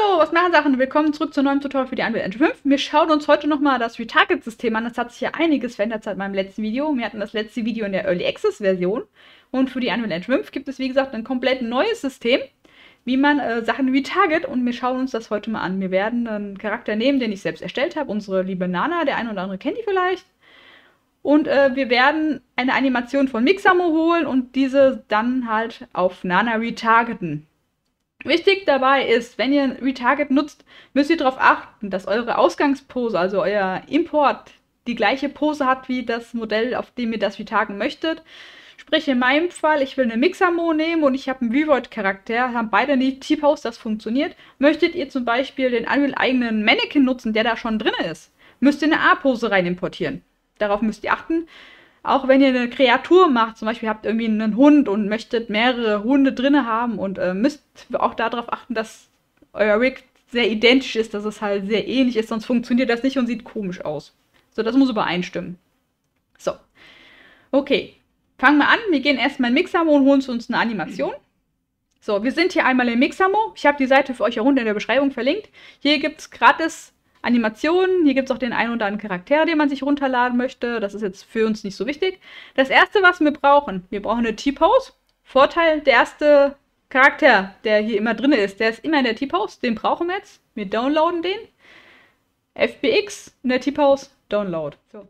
Hallo, was machen Sachen? Willkommen zurück zu neuen Tutorial für die Unreal Engine 5. Wir schauen uns heute nochmal das Retarget-System an. Das hat sich ja einiges verändert seit meinem letzten Video. Wir hatten das letzte Video in der Early Access-Version. Und für die Unreal Engine 5 gibt es, wie gesagt, ein komplett neues System, wie man äh, Sachen retarget. Und wir schauen uns das heute mal an. Wir werden einen Charakter nehmen, den ich selbst erstellt habe. Unsere liebe Nana, der eine oder andere kennt die vielleicht. Und äh, wir werden eine Animation von Mixamo holen und diese dann halt auf Nana retargeten. Wichtig dabei ist, wenn ihr Retarget nutzt, müsst ihr darauf achten, dass eure Ausgangspose, also euer Import, die gleiche Pose hat wie das Modell, auf dem ihr das retargen möchtet. Sprich, in meinem Fall, ich will eine Mixamo nehmen und ich habe einen Vivoid-Charakter, haben beide eine T-Pose, das funktioniert. Möchtet ihr zum Beispiel den Unreal-eigenen Mannequin nutzen, der da schon drin ist, müsst ihr eine A-Pose rein importieren. Darauf müsst ihr achten auch wenn ihr eine Kreatur macht, zum Beispiel habt irgendwie einen Hund und möchtet mehrere Hunde drinne haben und äh, müsst auch darauf achten, dass euer Rig sehr identisch ist, dass es halt sehr ähnlich ist, sonst funktioniert das nicht und sieht komisch aus. So, das muss übereinstimmen. So. Okay. Fangen wir an. Wir gehen erstmal in Mixamo und holen uns eine Animation. So, wir sind hier einmal in Mixamo. Ich habe die Seite für euch hier unten in der Beschreibung verlinkt. Hier gibt es gratis Animationen. Hier gibt es auch den einen oder anderen Charakter, den man sich runterladen möchte. Das ist jetzt für uns nicht so wichtig. Das erste, was wir brauchen, wir brauchen eine T-Pose. Vorteil, der erste Charakter, der hier immer drin ist, der ist immer in der T-Pose. Den brauchen wir jetzt. Wir downloaden den. FBX in der T-Pose, Download. So.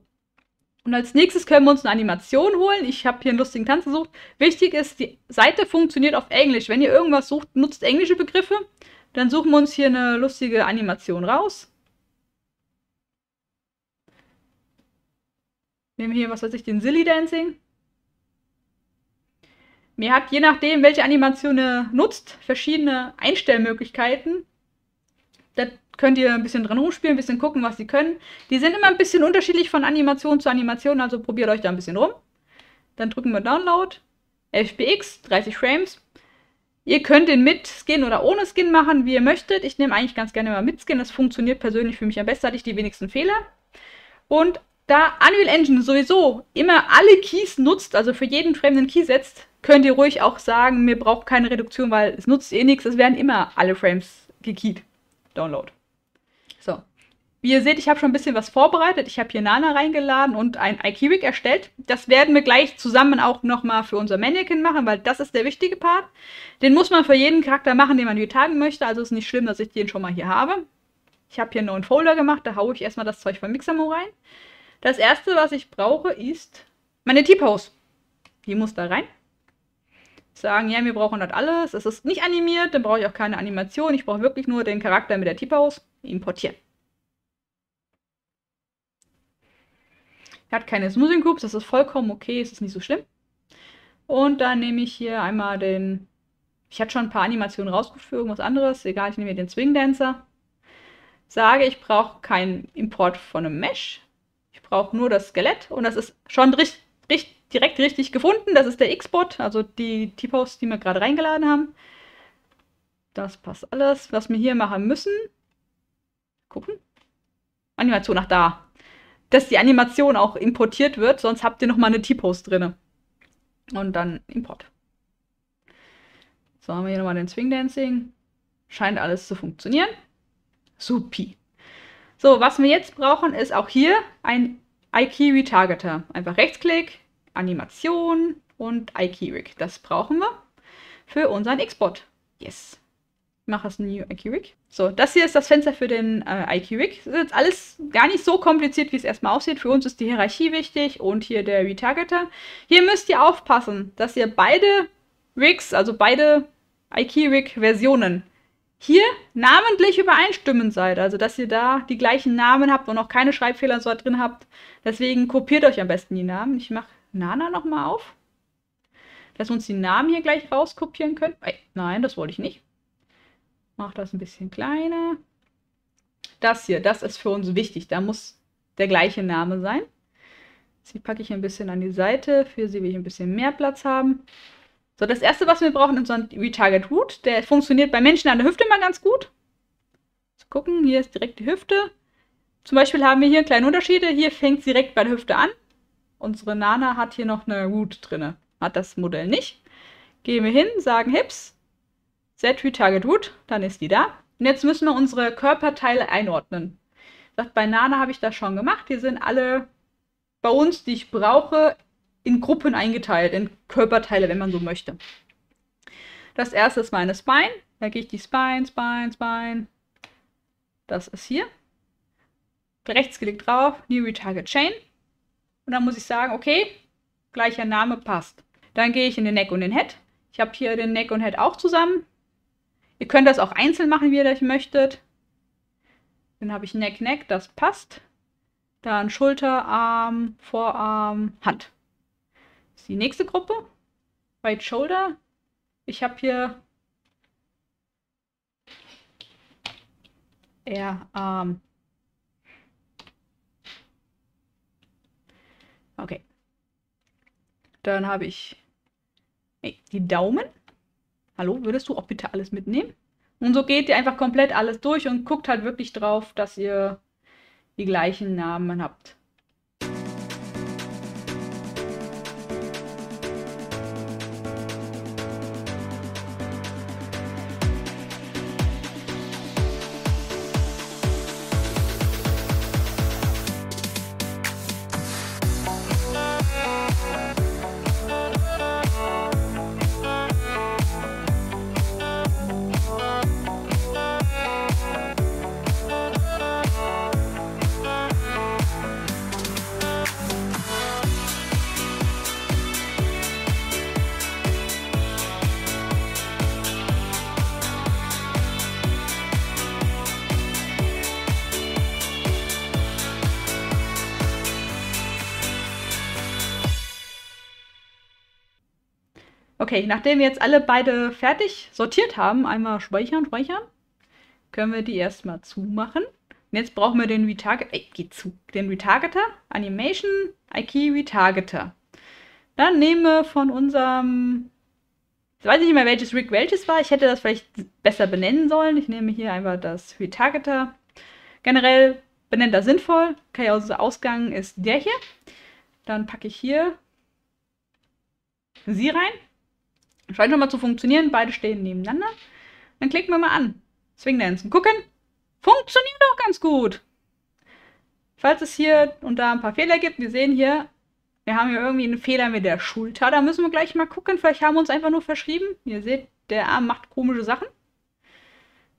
Und als nächstes können wir uns eine Animation holen. Ich habe hier einen lustigen Tanz gesucht. Wichtig ist, die Seite funktioniert auf Englisch. Wenn ihr irgendwas sucht, nutzt englische Begriffe. Dann suchen wir uns hier eine lustige Animation raus. Nehmen wir hier, was weiß ich, den Silly Dancing. Mir hat je nachdem, welche Animation ihr nutzt, verschiedene Einstellmöglichkeiten. Da könnt ihr ein bisschen dran rumspielen, ein bisschen gucken, was sie können. Die sind immer ein bisschen unterschiedlich von Animation zu Animation, also probiert euch da ein bisschen rum. Dann drücken wir Download, FBX, 30 Frames. Ihr könnt den mit Skin oder ohne Skin machen, wie ihr möchtet. Ich nehme eigentlich ganz gerne mal mit Skin, das funktioniert persönlich für mich am besten, hatte ich die wenigsten Fehler. Und da Unreal Engine sowieso immer alle Keys nutzt, also für jeden fremden Key setzt, könnt ihr ruhig auch sagen, mir braucht keine Reduktion, weil es nutzt eh nichts, es werden immer alle Frames gekeyt. Download. So. Wie ihr seht, ich habe schon ein bisschen was vorbereitet. Ich habe hier Nana reingeladen und ein iKeyWig erstellt. Das werden wir gleich zusammen auch nochmal für unser Mannequin machen, weil das ist der wichtige Part. Den muss man für jeden Charakter machen, den man hier tagen möchte. Also ist nicht schlimm, dass ich den schon mal hier habe. Ich habe hier einen neuen Folder gemacht, da haue ich erstmal das Zeug von Mixamo rein. Das erste, was ich brauche, ist meine T-Pose. Die muss da rein. Sagen, ja, wir brauchen das alles. Es ist nicht animiert, dann brauche ich auch keine Animation. Ich brauche wirklich nur den Charakter mit der T-Pose. Importieren. Er hat keine Smoothing Groups, das ist vollkommen okay, es ist nicht so schlimm. Und dann nehme ich hier einmal den... Ich hatte schon ein paar Animationen rausgeführt für irgendwas anderes. Egal, ich nehme hier den Swing Dancer. Sage, ich brauche keinen Import von einem Mesh, braucht nur das Skelett und das ist schon richtig, richtig, direkt richtig gefunden. Das ist der X-Bot, also die T-Posts, die wir gerade reingeladen haben. Das passt alles, was wir hier machen müssen. Gucken. Animation nach da. Dass die Animation auch importiert wird, sonst habt ihr nochmal eine T-Post drin. Und dann Import. So haben wir hier nochmal den Swing Dancing. Scheint alles zu funktionieren. Supi. So, was wir jetzt brauchen, ist auch hier ein iKey Retargeter. Einfach Rechtsklick, Animation und iKey Rig. Das brauchen wir für unseren Export. Yes. Ich mache das New iKey Rig. So, das hier ist das Fenster für den äh, iKey Rig. Das ist jetzt alles gar nicht so kompliziert, wie es erstmal aussieht. Für uns ist die Hierarchie wichtig und hier der Retargeter. Hier müsst ihr aufpassen, dass ihr beide Rigs, also beide iKey Rig Versionen hier namentlich übereinstimmend seid. Also, dass ihr da die gleichen Namen habt und auch keine Schreibfehler so drin habt. Deswegen kopiert euch am besten die Namen. Ich mache Nana nochmal auf. Dass wir uns die Namen hier gleich rauskopieren können. Ey, nein, das wollte ich nicht. Mach das ein bisschen kleiner. Das hier, das ist für uns wichtig. Da muss der gleiche Name sein. Sie packe ich ein bisschen an die Seite. Für sie will ich ein bisschen mehr Platz haben. So, das erste, was wir brauchen, ist so ein Retarget Root. Der funktioniert bei Menschen an der Hüfte immer ganz gut. Zu gucken, hier ist direkt die Hüfte. Zum Beispiel haben wir hier kleine Unterschiede. Hier fängt es direkt bei der Hüfte an. Unsere Nana hat hier noch eine Root drin. Hat das Modell nicht. Gehen wir hin, sagen Hips, set Retarget Root, dann ist die da. Und jetzt müssen wir unsere Körperteile einordnen. Sagt, bei Nana habe ich das schon gemacht. Hier sind alle bei uns, die ich brauche, in Gruppen eingeteilt, in Körperteile, wenn man so möchte. Das erste ist meine Spine. Da gehe ich die Spine, Spine, Spine. Das ist hier. Rechtsklick drauf, New Retarget Chain. Und dann muss ich sagen, okay, gleicher Name passt. Dann gehe ich in den Neck und den Head. Ich habe hier den Neck und Head auch zusammen. Ihr könnt das auch einzeln machen, wie ihr das möchtet. Dann habe ich Neck, Neck, das passt. Dann Schulter, Arm, Vorarm, Hand ist die nächste Gruppe. Right Shoulder. Ich habe hier eher Arm. Ähm, okay. Dann habe ich hey, die Daumen. Hallo, würdest du auch bitte alles mitnehmen? Und so geht ihr einfach komplett alles durch und guckt halt wirklich drauf, dass ihr die gleichen Namen habt. Okay, nachdem wir jetzt alle beide fertig sortiert haben, einmal speichern, speichern, können wir die erstmal zumachen. Und jetzt brauchen wir den Retargeter, ey, geht zu, den Retargeter, Animation, IKEA Retargeter. Dann nehmen wir von unserem, ich weiß nicht mehr, welches Rig welches war, ich hätte das vielleicht besser benennen sollen. Ich nehme hier einfach das Retargeter. Generell benennt das sinnvoll. Okay, also Ausgang ist der hier. Dann packe ich hier sie rein. Scheint schon mal zu funktionieren. Beide stehen nebeneinander. Dann klicken wir mal an. Swing und gucken. Funktioniert doch ganz gut. Falls es hier und da ein paar Fehler gibt, wir sehen hier, wir haben hier irgendwie einen Fehler mit der Schulter. Da müssen wir gleich mal gucken. Vielleicht haben wir uns einfach nur verschrieben. Ihr seht, der Arm macht komische Sachen.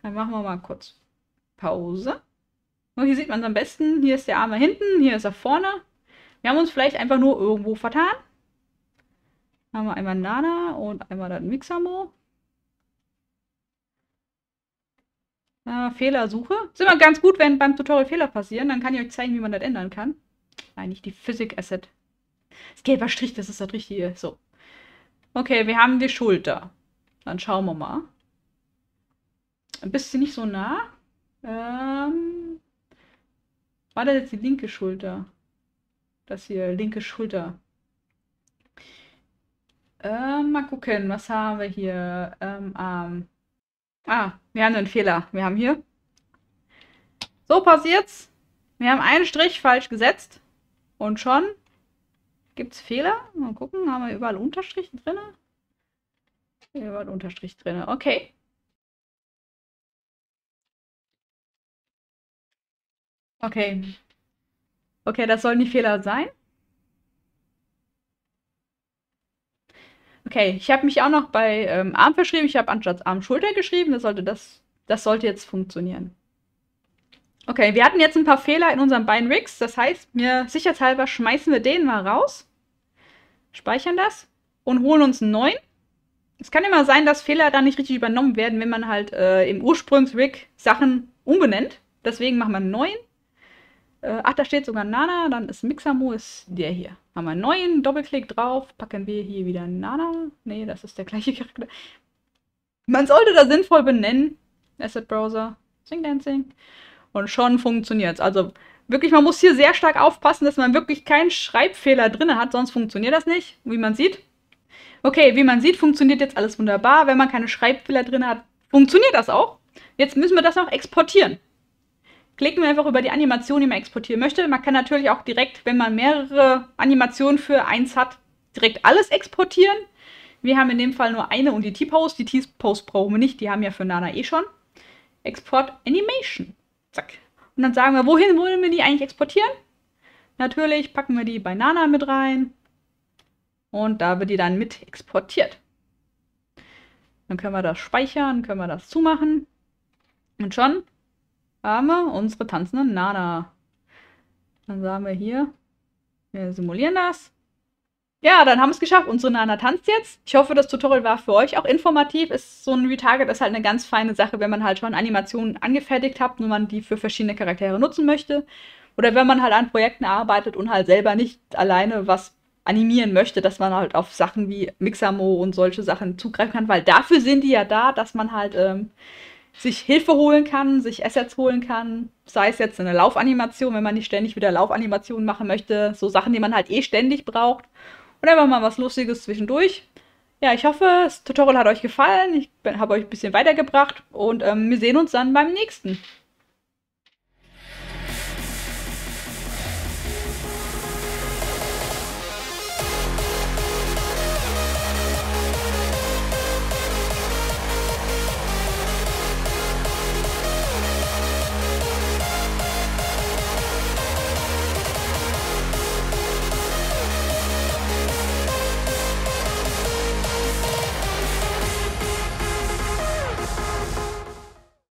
Dann machen wir mal kurz Pause. Und hier sieht man es am besten. Hier ist der Arm nach hinten, hier ist er vorne. Wir haben uns vielleicht einfach nur irgendwo vertan haben wir einmal Nana und einmal das Mixamo. Äh, Fehlersuche. Ist immer ganz gut, wenn beim Tutorial Fehler passieren. Dann kann ich euch zeigen, wie man das ändern kann. Nein, nicht die Physik Asset. Das gelber Strich, das ist das Richtige. So. Okay, wir haben die Schulter. Dann schauen wir mal. Ein bisschen nicht so nah. Ähm, war das jetzt die linke Schulter? Das hier, linke Schulter. Äh, mal gucken, was haben wir hier? Ähm, ähm. Ah, wir haben einen Fehler. Wir haben hier. So passiert's. Wir haben einen Strich falsch gesetzt. Und schon gibt's Fehler. Mal gucken, haben wir überall Unterstriche drin? Überall Unterstrich drin. Okay. Okay. Okay, das sollen die Fehler sein. Okay, ich habe mich auch noch bei ähm, Arm verschrieben. Ich habe anstatt Arm Schulter geschrieben. Das sollte, das, das sollte jetzt funktionieren. Okay, wir hatten jetzt ein paar Fehler in unseren beiden Rigs. Das heißt, mir sicherheitshalber schmeißen wir den mal raus, speichern das und holen uns einen neuen. Es kann immer sein, dass Fehler da nicht richtig übernommen werden, wenn man halt äh, im Ursprungsrig Sachen umbenennt. Deswegen machen wir einen neuen äh, ach, da steht sogar Nana, dann ist Mixamo ist der hier. Haben wir einen neuen, Doppelklick drauf, packen wir hier wieder Nana. Nee, das ist der gleiche Charakter. Man sollte das sinnvoll benennen. Asset Browser, Sing Dancing. Und schon funktioniert es. Also wirklich, man muss hier sehr stark aufpassen, dass man wirklich keinen Schreibfehler drin hat, sonst funktioniert das nicht, wie man sieht. Okay, wie man sieht, funktioniert jetzt alles wunderbar. Wenn man keine Schreibfehler drin hat, funktioniert das auch. Jetzt müssen wir das noch exportieren klicken wir einfach über die Animation, die man exportieren möchte. Man kann natürlich auch direkt, wenn man mehrere Animationen für eins hat, direkt alles exportieren. Wir haben in dem Fall nur eine und die T-Post. Die T-Post brauchen wir nicht, die haben ja für Nana eh schon. Export Animation. Zack. Und dann sagen wir, wohin wollen wir die eigentlich exportieren? Natürlich packen wir die bei Nana mit rein. Und da wird die dann mit exportiert. Dann können wir das speichern, können wir das zumachen. Und schon haben wir unsere tanzende Nana. Dann sagen wir hier, wir simulieren das. Ja, dann haben wir es geschafft. Unsere Nana tanzt jetzt. Ich hoffe, das Tutorial war für euch auch informativ. Ist so ein Retarget ist halt eine ganz feine Sache, wenn man halt schon Animationen angefertigt hat, nur man die für verschiedene Charaktere nutzen möchte. Oder wenn man halt an Projekten arbeitet und halt selber nicht alleine was animieren möchte, dass man halt auf Sachen wie Mixamo und solche Sachen zugreifen kann, weil dafür sind die ja da, dass man halt ähm, sich Hilfe holen kann, sich Assets holen kann, sei es jetzt eine Laufanimation, wenn man nicht ständig wieder Laufanimationen machen möchte, so Sachen, die man halt eh ständig braucht und einfach mal was Lustiges zwischendurch. Ja, ich hoffe, das Tutorial hat euch gefallen, ich habe euch ein bisschen weitergebracht und ähm, wir sehen uns dann beim nächsten.